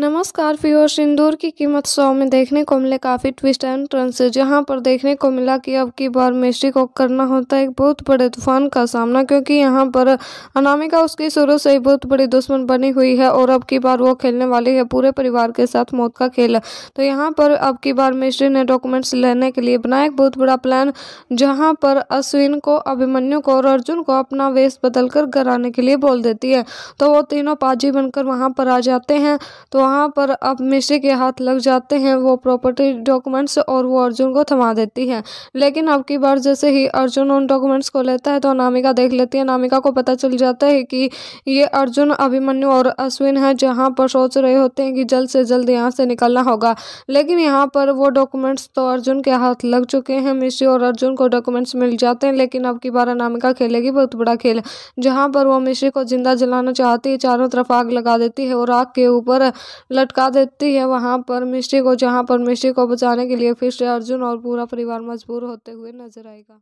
नमस्कार फ्योर सिंदूर की कीमत सौ में देखने को मिले काफ़ी ट्विस्ट एंड टर्न्स जहां पर देखने को मिला कि अब की बार मिस्ट्री को करना होता है एक बहुत बड़े तूफान का सामना क्योंकि यहां पर अनामिका उसकी शुरू से ही बहुत बड़ी दुश्मन बनी हुई है और अब की बार वो खेलने वाली है पूरे परिवार के साथ मौत का खेल तो यहाँ पर अब की बार मिस्ट्री ने डॉक्यूमेंट्स लेने के लिए बनाया एक बहुत बड़ा प्लान जहाँ पर अश्विन को अभिमन्यु को और अर्जुन को अपना वेश बदल कर घर आने के लिए बोल देती है तो वो तीनों पाजी बनकर वहाँ पर आ जाते हैं तो वहाँ पर अब मिश्री के हाथ लग जाते हैं वो प्रॉपर्टी डॉक्यूमेंट्स और वो अर्जुन को थमा देती है लेकिन अब की बार जैसे ही अर्जुन उन डॉक्यूमेंट्स को लेता है तो नामिका देख लेती है नामिका को पता चल जाता है कि ये अर्जुन अभिमन्यु और अश्विन है जहाँ पर सोच रहे होते हैं कि जल्द से जल्द यहाँ से निकलना होगा लेकिन यहाँ पर वो डॉक्यूमेंट्स तो अर्जुन के हाथ लग चुके हैं मिश्री और अर्जुन को डॉक्यूमेंट्स मिल जाते हैं लेकिन अब की बार अनामिका खेलेगी बहुत बड़ा खेल जहाँ पर वो मिश्री को जिंदा जलाना चाहती है चारों तरफ आग लगा देती है और आग के ऊपर लटका देती है वहां पर मिश्री को जहां पर मिश्री को बचाने के लिए फिर से अर्जुन और पूरा परिवार मजबूर होते हुए नजर आएगा